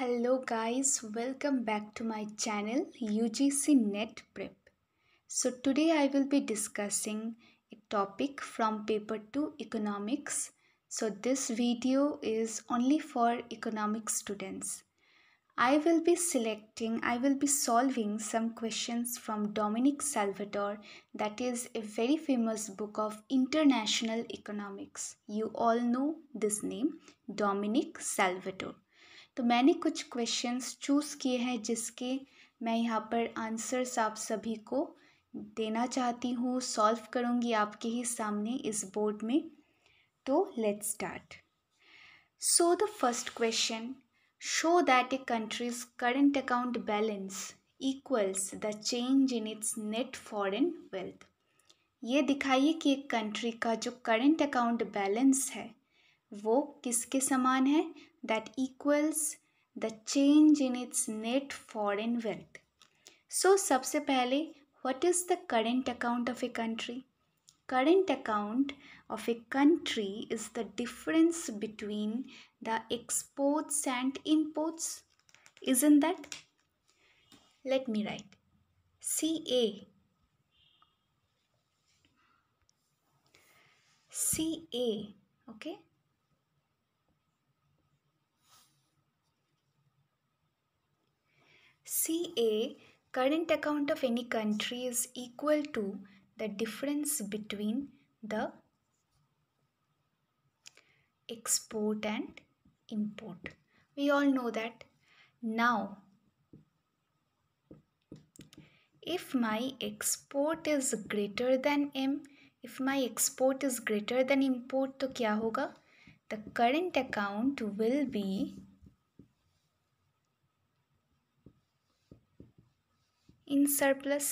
Hello guys, welcome back to my channel UGC NET Prep. So today I will be discussing a topic from paper 2 economics. So this video is only for economics students. I will be selecting, I will be solving some questions from Dominic Salvatore that is a very famous book of international economics. You all know this name, Dominic Salvatore. तो मैंने कुछ questions choose किए हैं जिसके मैं यहाँ पर answers आप सभी को देना चाहती हूँ सॉल्व करूँगी आपके ही सामने इस बोर्ड में तो let's start so the first question show that a country's current account balance equals the change in its net foreign wealth ये दिखाइए कि एक कंट्री का जो करंट अकाउंट बैलेंस है वो किसके समान है that equals the change in its net foreign wealth. So, सबसे पहले what is the current account of a country? Current account of a country is the difference between the exports and imports. Isn't that? Let me write CA. CA, okay? CA current account of any country is equal to the difference between the export and import. We all know that. Now, if my export is greater than M, if my export is greater than import, तो क्या होगा? The current account will be in surplus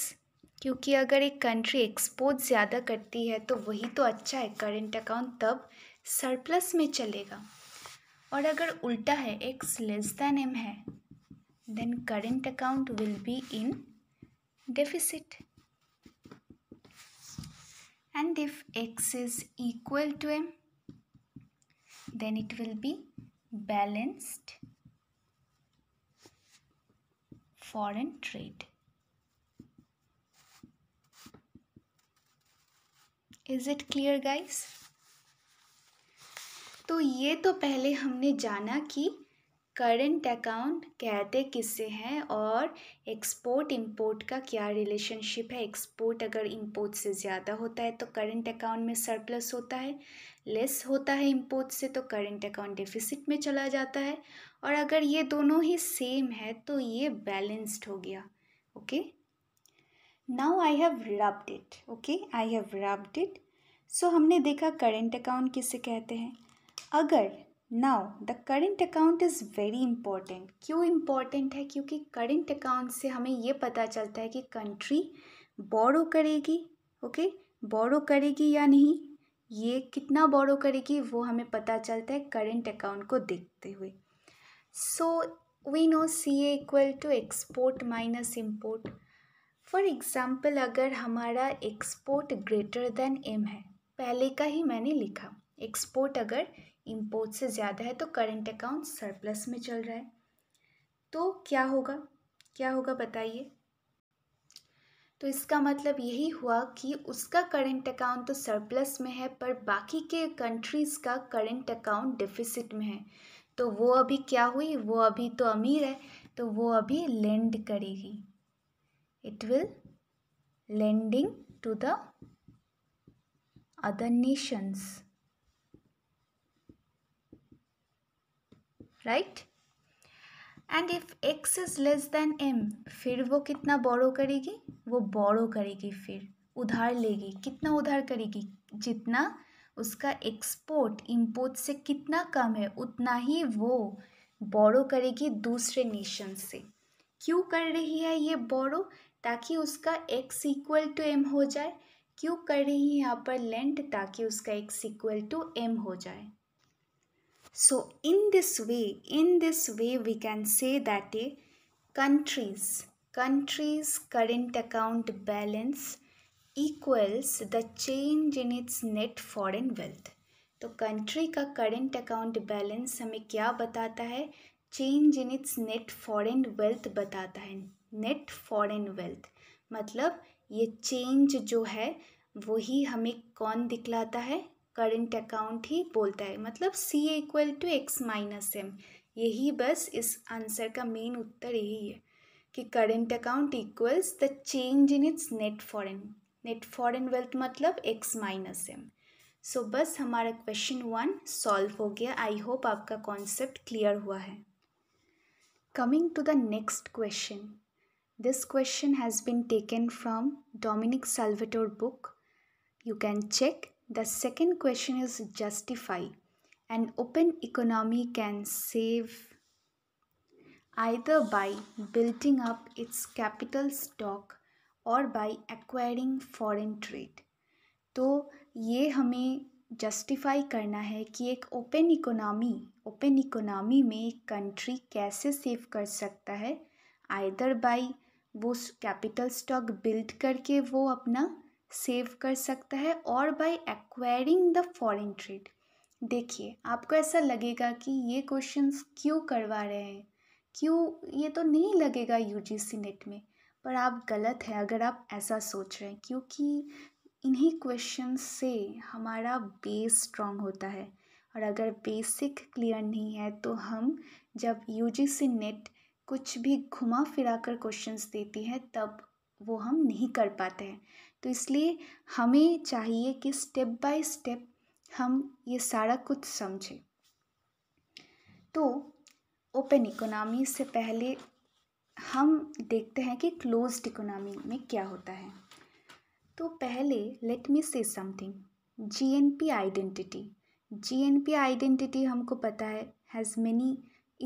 क्योंकि अगर एक country export ज़्यादा करती है तो वही तो अच्छा है करेंट अकाउंट तब सरप्लस में चलेगा और अगर उल्टा है एक्स लेस देन एम है then current account will be in deficit and if X is equal to M then it will be balanced foreign trade is it clear guys तो ये तो पहले हमने जाना कि करंट अकाउंट कहते किससे हैं और एक्सपोर्ट इंपोर्ट का क्या रिलेशनशिप है एक्सपोर्ट अगर इंपोर्ट से ज़्यादा होता है तो करंट अकाउंट में सरप्लस होता है लेस होता है इंपोर्ट से तो करंट अकाउंट डिफिसिट में चला जाता है और अगर ये दोनों ही सेम है तो ये बैलेंस्ड हो गया okay okay? Now I have rubbed it okay I have rubbed it so हमने देखा करेंट अकाउंट किसे कहते हैं अगर now the current account is very important क्यों इम्पॉर्टेंट है क्योंकि करेंट अकाउंट से हमें ये पता चलता है कि कंट्री बोरो करेगी ओके okay? बोरो करेगी या नहीं ये कितना बोरो करेगी वो हमें पता चलता है करेंट अकाउंट को देखते हुए so we know C A equal to export minus import for example अगर हमारा एक्सपोर्ट ग्रेटर देन एम है पहले का ही मैंने लिखा एक्सपोर्ट अगर इम्पोर्ट से ज़्यादा है तो करंट अकाउंट सरप्लस में चल रहा है तो क्या होगा क्या होगा बताइए तो इसका मतलब यही हुआ कि उसका करंट अकाउंट तो सरप्लस में है पर बाकी के कंट्रीज़ का करंट अकाउंट डिफिसिट में है तो वो अभी क्या हुई वो अभी तो अमीर है तो वो अभी लेंड करेगी it will lending to the other nations right and if x is less than m फिर वो कितना बोरो करेगी वो बोरो करेगी फिर उधार लेगी कितना उधार करेगी जितना उसका एक्सपोर्ट इम्पोर्ट से कितना कम है उतना ही वो बोरो करेगी दूसरे नेशन से क्यों कर रही है ये बोरो ताकि उसका एक्स इक्वल टू एम हो जाए क्यों कर रही है यहाँ पर लेंथ ताकि उसका एक्स इक्वल टू एम हो जाए so in this way in this way we can say that a country's country's current account balance equals the change in its net foreign wealth तो कंट्री का current account balance हमें क्या बताता है change in its net foreign wealth बताता है net foreign wealth मतलब ये चेंज जो है वही हमें कौन दिखलाता है करंट अकाउंट ही बोलता है मतलब C equal to X minus M यही बस इस आंसर का मेन उत्तर यही है कि current account equals the change in its net foreign net foreign wealth मतलब एक्स माइनस एम सो बस हमारा क्वेश्चन वन सॉल्व हो गया आई होप आपका कॉन्सेप्ट क्लियर हुआ है coming to the next question This question has been taken from Dominic Salvatore book. You can check. The second question is justify. An open economy can save either by building up its capital stock or by acquiring foreign trade. तो ये हमें justify करना है कि एक open economy, open economy में एक country कैसे सेव कर सकता है आइदर बाय वो कैपिटल स्टॉक बिल्ड करके वो अपना सेव कर सकता है और by acquiring the foreign trade देखिए आपको ऐसा लगेगा कि ये क्वेश्चंस क्यों करवा रहे हैं क्यों ये तो नहीं लगेगा यूजीसी नेट में पर आप गलत है अगर आप ऐसा सोच रहे हैं क्योंकि इन्हीं क्वेश्चन से हमारा बेस स्ट्रॉन्ग होता है और अगर बेसिक क्लियर नहीं है तो हम जब यूजीसी नेट कुछ भी घुमा फिरा कर क्वेश्चन देती है तब वो हम नहीं कर पाते हैं तो इसलिए हमें चाहिए कि स्टेप बाय स्टेप हम ये सारा कुछ समझें तो ओपन इकोनॉमी से पहले हम देखते हैं कि क्लोज इकोनॉमी में क्या होता है तो पहले let me say something G N P identity G N P identity हमको पता है has many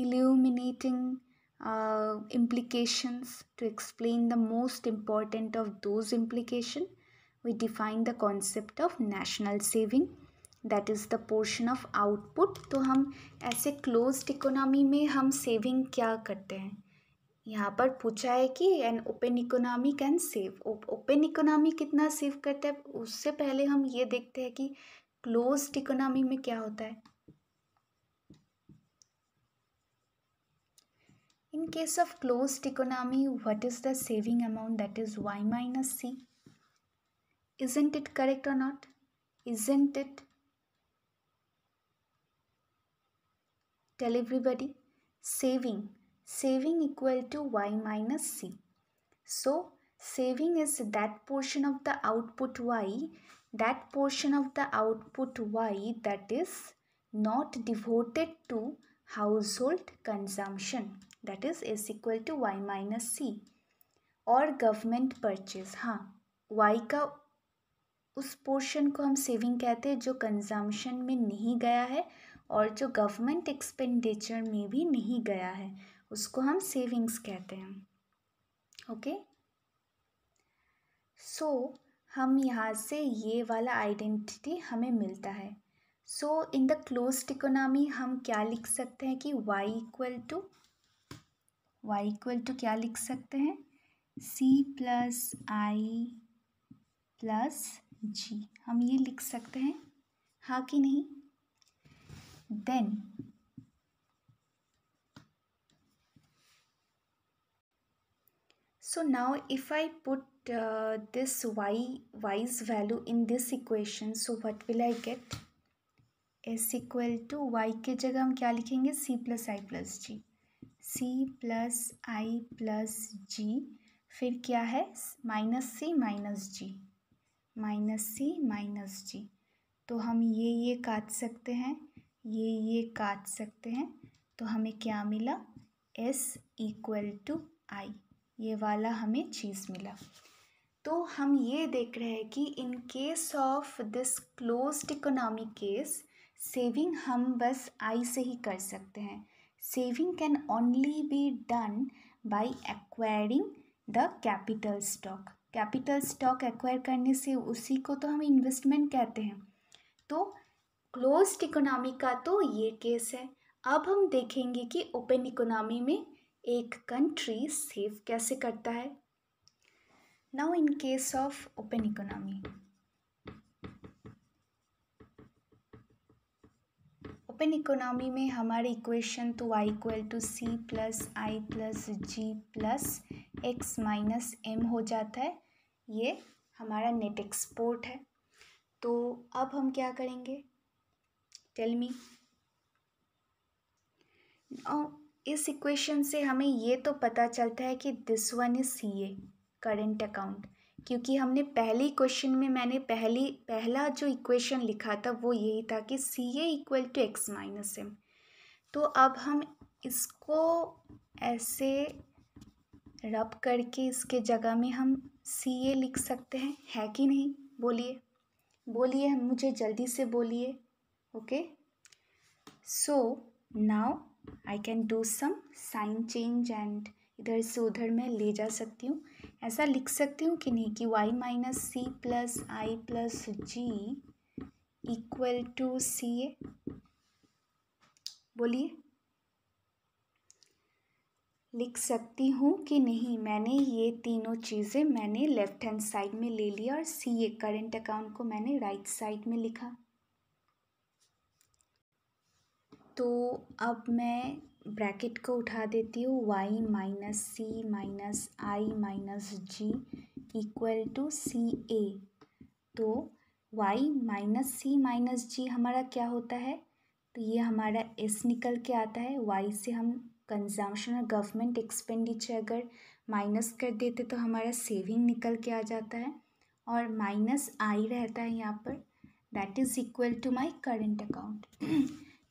illuminating Uh, implications to explain the most important of those implication we define the concept of national saving that is the portion of output तो हम ऐसे closed economy में हम saving क्या करते हैं यहाँ पर पूछा है कि an open economy can save open economy कितना सेव करता है उससे पहले हम ये देखते हैं कि क्लोज्ड इकोनॉमी में क्या होता है In case of closed economy, what is the saving amount that is y minus c? Isn't it correct or not? Isn't it? Tell everybody. Saving. Saving equal to y minus c. So, saving is that portion of the output y, that portion of the output y that is not devoted to household consumption. That is is equal to Y minus C और government purchase हाँ Y का उस portion को हम saving कहते हैं जो consumption में नहीं गया है और जो गवर्नमेंट एक्सपेंडिचर में भी नहीं गया है उसको हम सेविंग्स कहते हैं ओके सो so, हम यहाँ से ये वाला आइडेंटिटी हमें मिलता है so in the close economy हम क्या लिख सकते हैं कि Y equal to Y equal to क्या लिख सकते हैं सी प्लस आई प्लस जी हम ये लिख सकते हैं हाँ कि नहीं then so now if I put this Y Y's value in this equation so what will I get s equal to Y के जगह हम क्या लिखेंगे C plus I plus G C plus I plus G फिर क्या है minus C minus G minus C minus G तो हम ये ये काट सकते हैं ये ये काट सकते हैं तो हमें क्या मिला एस इक्वल टू आई ये वाला हमें चीज़ मिला तो हम ये देख रहे हैं कि in case of this closed economic case saving हम बस आई से ही कर सकते हैं saving can only be done by acquiring the capital stock capital stock acquire करने से उसी को तो हम investment कहते हैं तो closed economy का तो ये case है अब हम देखेंगे कि open economy में एक country save कैसे करता है now in case of open economy open economy में हमारे इक्वेशन तो y equal to C plus I plus G plus X minus M हो जाता है ये हमारा नेट एक्सपोर्ट है तो अब हम क्या करेंगे टेल मी इस इक्वेशन से हमें ये तो पता चलता है कि this one is C A current account क्योंकि हमने पहले क्वेश्चन में मैंने पहली पहला जो इक्वेशन लिखा था वो यही था कि C A equal to X minus M तो अब हम इसको ऐसे रब करके इसके जगह में हम सी ए लिख सकते हैं है कि नहीं बोलिए बोलिए मुझे जल्दी से बोलिए okay so now I can do some sign change and इधर से उधर मैं ले जा सकती हूँ ऐसा लिख सकती हूँ कि नहीं कि Y minus C plus I plus G equal to C A बोलिए लिख सकती हूँ कि नहीं मैंने ये तीनों चीज़ें मैंने लेफ़्ट हैंड साइड में ले लिया और सी ए करेंट अकाउंट को मैंने राइट right साइड में लिखा तो अब मैं ब्रैकेट को उठा देती हूँ Y minus C minus I minus G equal to C A तो Y minus C minus G हमारा क्या होता है तो ये हमारा एस निकल के आता है वाई से हम कंजम्पशन और गवर्नमेंट एक्सपेंडिचर अगर माइनस कर देते तो हमारा सेविंग निकल के आ जाता है और माइनस आई रहता है यहाँ पर that is equal to my current account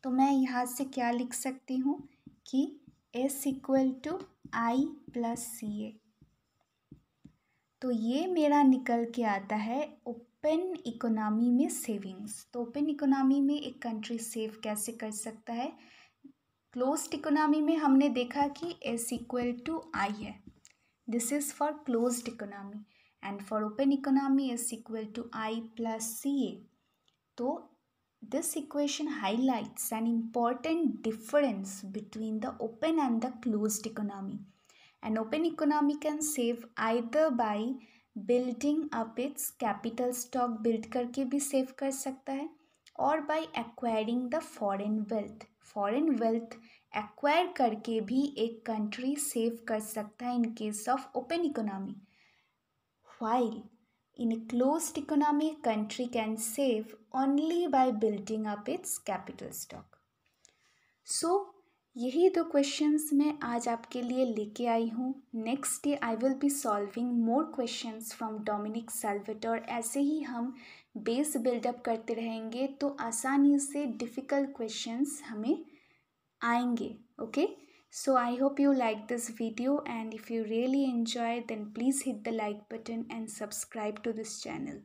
तो मैं यहाँ से क्या लिख सकती हूँ कि S equal to I plus C A तो ये मेरा निकल के आता है ओपन इकोनॉमी में सेविंग्स तो ओपन इकोनॉमी में एक कंट्री सेव कैसे कर सकता है क्लोज्ड इकोनॉमी में हमने देखा कि एस इक्वल टू आई है this is for closed economy and for open economy S equal to I plus C A तो This equation highlights an important difference between the open and the closed economy. An open economy can save either by building up its capital stock build karke bhi save kar sakta hai or by acquiring the foreign wealth foreign wealth acquire करके भी एक country save कर सकता है in case of open economy while in a closed economy, country can save only by building up its capital stock. So, यही दो questions मैं आज आपके लिए लेके आई हूँ next day I will be solving more questions from Dominic और ऐसे ही हम बेस बिल्डअप करते रहेंगे तो आसानी से डिफ़िकल्ट क्वेश्चंस हमें आएंगे okay okay? so i hope you like this video and if you really enjoy then please hit the like button and subscribe to this channel